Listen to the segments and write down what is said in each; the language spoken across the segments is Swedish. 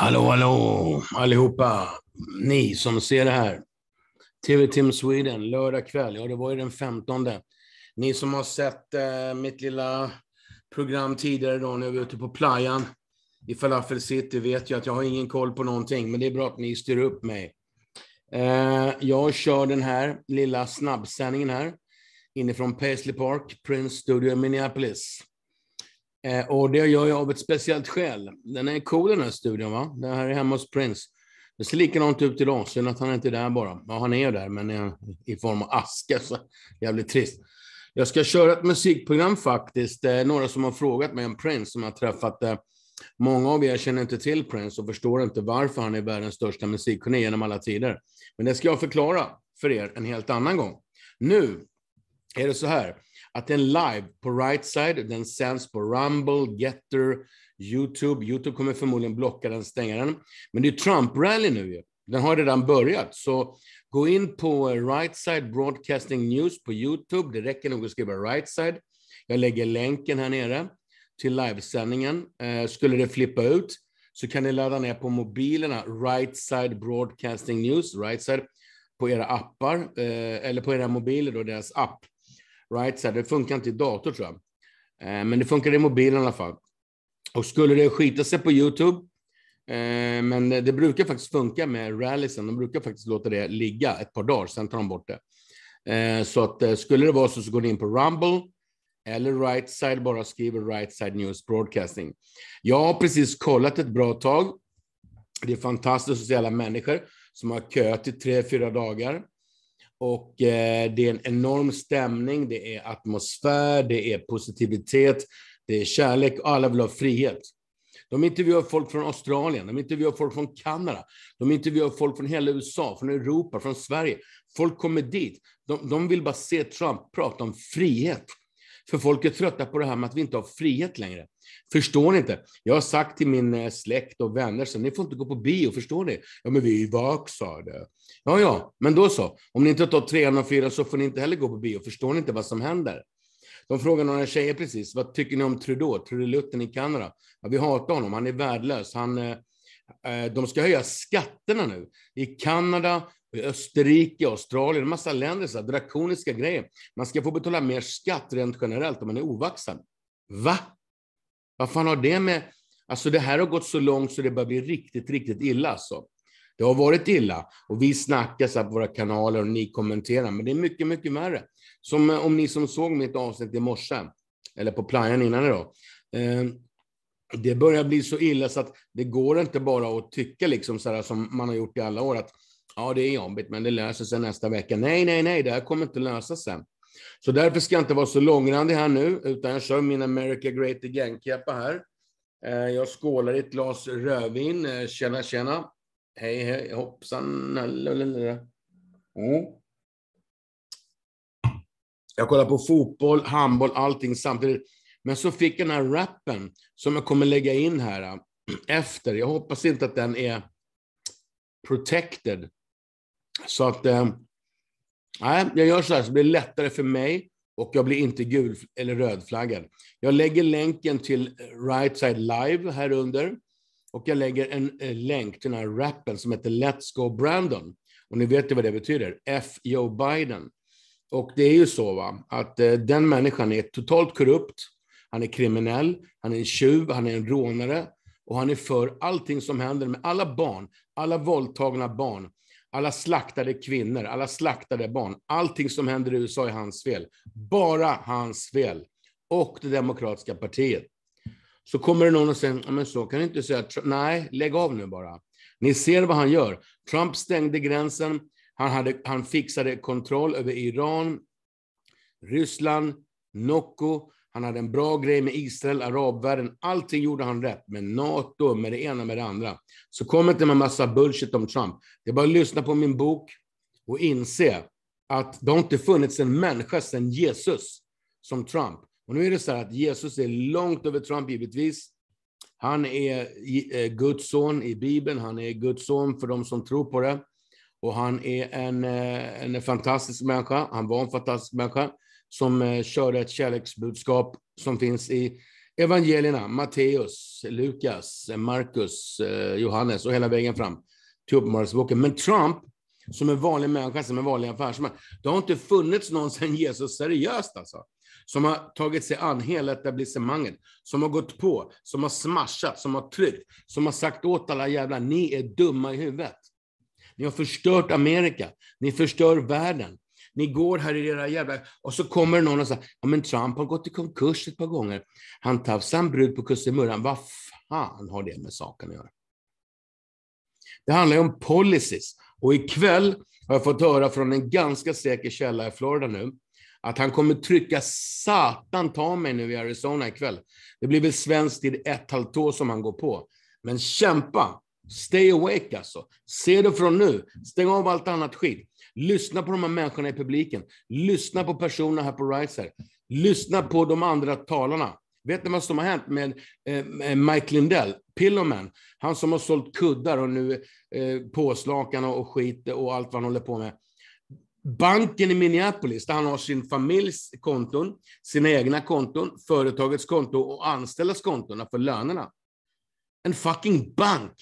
Hallå, hallå allihopa! Ni som ser det här. TV-Team Sweden, lördag kväll. Ja, det var ju den 15. Ni som har sett eh, mitt lilla program tidigare idag när jag var ute på playan i Falafel City vet ju att jag har ingen koll på någonting, men det är bra att ni styr upp mig. Eh, jag kör den här lilla snabbsändningen här inifrån Paisley Park, Prince Studio i Minneapolis. Eh, och det gör jag av ett speciellt skäl. Den är cool den här studion, va? Det här är hemma hos Prince. Det ser likadant ut idag, synd att han inte är där bara. Ja, han är ju där, men är i form av aska, så jävligt trist. Jag ska köra ett musikprogram faktiskt. Det är några som har frågat mig om Prince, som jag har träffat. Eh, många av er känner inte till Prince och förstår inte varför han är världens största musikkunnig genom alla tider. Men det ska jag förklara för er en helt annan gång. Nu är det så här att den live på right side, den sänds på Rumble, Getter, YouTube. YouTube kommer förmodligen blocka den, stänga den. Men det är Trump-rally nu ju. Den har redan börjat, så gå in på right side broadcasting news på YouTube. Det räcker nog att skriva right side. Jag lägger länken här nere till livesändningen. Eh, skulle det flippa ut så kan ni ladda ner på mobilerna right side broadcasting news, right side på era appar eh, eller på era mobiler då deras app. Right? Så det funkar inte i dator tror jag. Eh, men det funkar i mobilen i alla fall. Och skulle det skita sig på Youtube, eh, men det brukar faktiskt funka med rallysen. De brukar faktiskt låta det ligga ett par dagar, sen tar de bort det. Eh, så att skulle det vara så, så går ni in på Rumble eller Rightside, bara skriver Rightside News Broadcasting. Jag har precis kollat ett bra tag. Det är fantastiskt att se alla människor som har köat i tre, fyra dagar. Och eh, det är en enorm stämning, det är atmosfär, det är positivitet, det är kärlek och alla vill ha frihet. De intervjuar folk från Australien, de intervjuar folk från Kanada, de intervjuar folk från hela USA, från Europa, från Sverige. Folk kommer dit. De, de vill bara se Trump prata om frihet. För folk är trötta på det här med att vi inte har frihet längre. Förstår ni inte? Jag har sagt till min eh, släkt och vänner, så ni får inte gå på bio, förstår ni? Ja, men vi är ju vaxade. Ja, ja, men då så. Om ni inte tar trean och fyran så får ni inte heller gå på bio. Förstår ni inte vad som händer? De frågar några tjejer precis, vad tycker ni om Trudeau, trudelutten i Kanada? Ja, vi hatar honom, han är värdelös. Han, eh, Eh, de ska höja skatterna nu i Kanada, i Österrike, Australien, en massa länder, så drakoniska grejer. Man ska få betala mer skatt rent generellt om man är ovaxxad. Va? Vad fan har det med... Alltså det här har gått så långt så det börjar bli riktigt, riktigt illa alltså. Det har varit illa och vi snackar så på våra kanaler och ni kommenterar, men det är mycket, mycket värre. Som eh, om ni som såg mitt avsnitt i morse, eller på playan innan idag, eh, det börjar bli så illa så att det går inte bara att tycka liksom så här som man har gjort i alla år att ja, det är jobbigt, men det löser sig nästa vecka. Nej, nej, nej, det här kommer inte lösa sig. Så därför ska jag inte vara så långrandig här nu, utan jag kör min America Great Again-keppa här. Eh, jag skålar i ett glas rödvin. Eh, tjena, tjena. Hej, hej, hoppsan. Mm. Jag kollar på fotboll, handboll, allting samtidigt. Men så fick jag den här rappen som jag kommer lägga in här äh, efter. Jag hoppas inte att den är protected. Så att... Äh, nej, jag gör så här så blir det lättare för mig och jag blir inte gul eller rödflaggad. Jag lägger länken till Right Side Live här under och jag lägger en äh, länk till den här rappen som heter Let's Go Brandon. Och ni vet ju vad det betyder, F. Joe Biden. Och det är ju så va, att den människan är totalt korrupt, han är kriminell, han är en tjuv, han är en rånare och han är för allting som händer med alla barn, alla våldtagna barn, alla slaktade kvinnor, alla slaktade barn. Allting som händer i USA är hans fel. Bara hans fel. Och det demokratiska partiet. Så kommer det någon och säger, men så kan du inte säga. Nej, lägg av nu bara. Ni ser vad han gör. Trump stängde gränsen. Han, hade, han fixade kontroll över Iran, Ryssland, Nocco. Han hade en bra grej med Israel, arabvärlden. Allting gjorde han rätt. Med Nato, med det ena, med det andra. Så kom inte med massa bullshit om Trump. Det är bara att lyssna på min bok och inse att det har inte funnits en människa sedan Jesus som Trump. Och nu är det så här att Jesus är långt över Trump, givetvis. Han är eh, Guds son i Bibeln, han är Guds son för de som tror på det. Och han är en, eh, en fantastisk människa, han var en fantastisk människa som eh, körde ett kärleksbudskap som finns i evangelierna, Matteus, Lukas, Markus, eh, Johannes och hela vägen fram till Uppenbarelseboken. Men Trump, som en vanlig människa, som en vanlig affärsman, det har inte funnits någon sedan Jesus seriöst alltså som har tagit sig an hela etablissemanget, som har gått på, som har smashat, som har tryckt, som har sagt åt alla jävlar, ni är dumma i huvudet. Ni har förstört Amerika, ni förstör världen. Ni går här i era jävla... Och så kommer någon och säger, ja men Trump har gått i konkurs ett par gånger. Han tafsar en brud på Kusimurran. Vad fan har det med saken att göra? Det handlar ju om policies. Och ikväll har jag fått höra från en ganska säker källa i Florida nu, att han kommer trycka satan ta mig nu i Arizona ikväll. Det blir väl svensk tid ett halvt år som han går på. Men kämpa! Stay awake alltså. Se det från nu. Stäng av allt annat skit. Lyssna på de här människorna i publiken. Lyssna på personerna här på Riser. Lyssna på de andra talarna. Vet ni vad som har hänt med eh, Mike Lindell, Pillowman? Han som har sålt kuddar och nu eh, påslakan och skit och allt vad han håller på med. Banken i Minneapolis, där han har sin familjs konton, sina egna konton, företagets konto och anställdas konton för lönerna. En fucking bank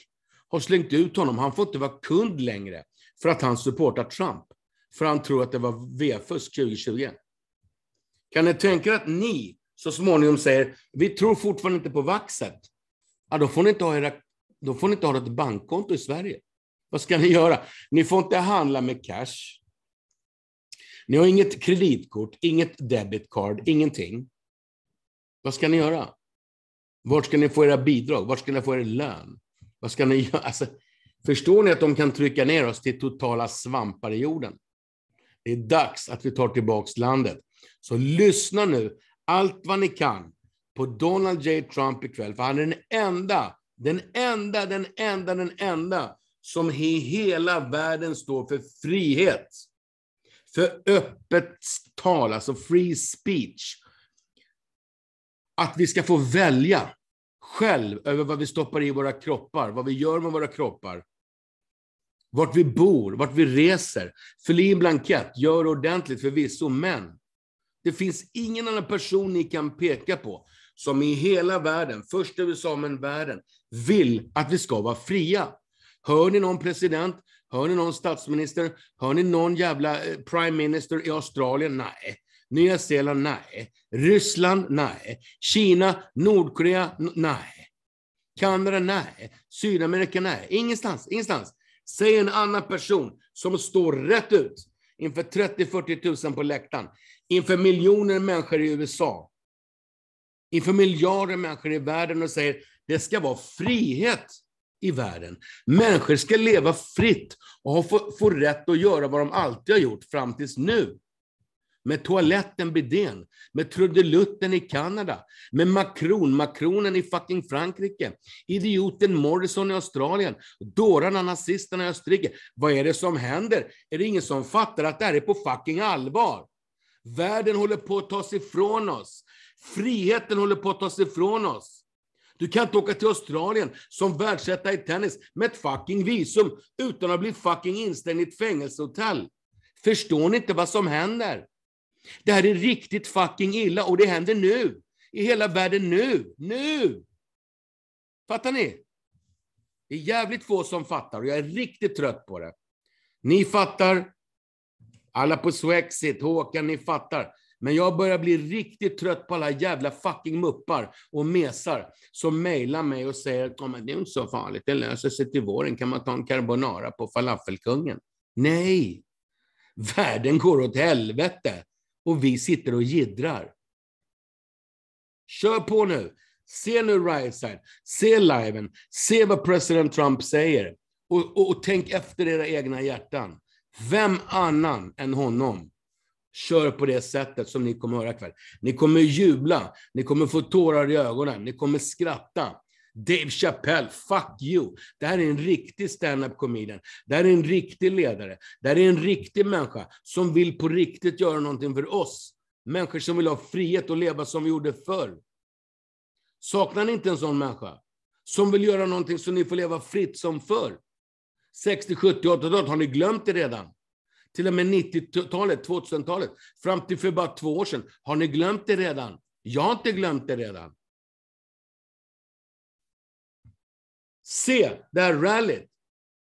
har slängt ut honom. Han får inte vara kund längre för att han supportar Trump för han tror att det var V-fusk 2020. Kan ni tänka er att ni så småningom säger, vi tror fortfarande inte på vaxet. Ja, då, får ni inte ha era, då får ni inte ha ett bankkonto i Sverige. Vad ska ni göra? Ni får inte handla med cash. Ni har inget kreditkort, inget debitcard, ingenting. Vad ska ni göra? Vart ska ni få era bidrag? Vart ska ni få er lön? Vad ska ni göra? Alltså, förstår ni att de kan trycka ner oss till totala svampar i jorden? Det är dags att vi tar tillbaka landet. Så lyssna nu allt vad ni kan på Donald J Trump ikväll, för han är den enda, den enda, den enda, den enda som i hela världen står för frihet. För öppet tal, alltså free speech. Att vi ska få välja själv över vad vi stoppar i våra kroppar, vad vi gör med våra kroppar vart vi bor, vart vi reser. Fyll i en blankett, gör ordentligt förvisso, men det finns ingen annan person ni kan peka på som i hela världen, först USA men världen, vill att vi ska vara fria. Hör ni någon president? Hör ni någon statsminister? Hör ni någon jävla eh, prime minister i Australien? Nej. Nya Zeeland? Nej. Ryssland? Nej. Kina? Nordkorea? Nej. Kanada? Nej. Sydamerika? Nej. Ingenstans. Ingenstans. Säg en annan person som står rätt ut inför 30-40 tusen på läktaren, inför miljoner människor i USA, inför miljarder människor i världen och säger det ska vara frihet i världen. Människor ska leva fritt och få, få rätt att göra vad de alltid har gjort fram tills nu med toaletten bidén, med trudelutten i Kanada, med Macron, Macronen i fucking Frankrike, idioten Morrison i Australien, dårarna, nazisterna i Österrike. Vad är det som händer? Är det ingen som fattar att det här är på fucking allvar? Världen håller på att tas ifrån oss. Friheten håller på att tas ifrån oss. Du kan inte åka till Australien som världsetta i tennis med ett fucking visum utan att bli fucking instängd i ett fängelsehotell. Förstår ni inte vad som händer? Det här är riktigt fucking illa och det händer nu. I hela världen nu. Nu! Fattar ni? Det är jävligt få som fattar och jag är riktigt trött på det. Ni fattar. Alla på Swexit, Håkan, ni fattar. Men jag börjar bli riktigt trött på alla jävla fucking muppar och mesar som mejlar mig och säger att det är inte så farligt, det löser sig till våren. Kan man ta en carbonara på falafelkungen? Nej! Världen går åt helvete och vi sitter och gidrar. Kör på nu! Se nu Riotside, se liven, se vad president Trump säger och, och, och tänk efter era egna hjärtan. Vem annan än honom kör på det sättet som ni kommer att höra ikväll. Ni kommer jubla, ni kommer få tårar i ögonen, ni kommer skratta. Dave Chappelle, fuck you. Det här är en riktig stand-up comedian. Det här är en riktig ledare. Det här är en riktig människa som vill på riktigt göra någonting för oss. Människor som vill ha frihet att leva som vi gjorde förr. Saknar ni inte en sån människa? Som vill göra någonting så ni får leva fritt som förr. 60, 70, 80-talet, har ni glömt det redan? Till och med 90-talet, 2000-talet, fram till för bara två år sedan. Har ni glömt det redan? Jag har inte glömt det redan. Se det här rallyt.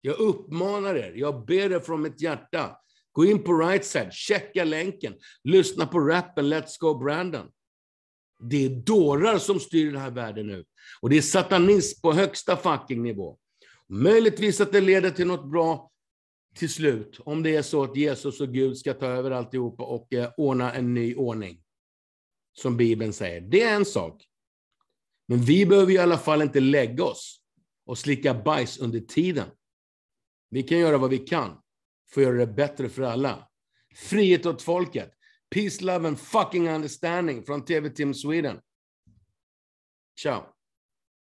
Jag uppmanar er, jag ber er från mitt hjärta. Gå in på right side, checka länken, lyssna på rappen Let's Go Brandon. Det är dårar som styr den här världen nu. Och det är satanism på högsta fucking nivå. Möjligtvis att det leder till något bra till slut, om det är så att Jesus och Gud ska ta över alltihopa och eh, ordna en ny ordning. Som Bibeln säger. Det är en sak. Men vi behöver i alla fall inte lägga oss och slicka bajs under tiden. Vi kan göra vad vi kan för att göra det bättre för alla. Frihet åt folket. Peace, love and fucking understanding från TV Team Sweden. Ciao.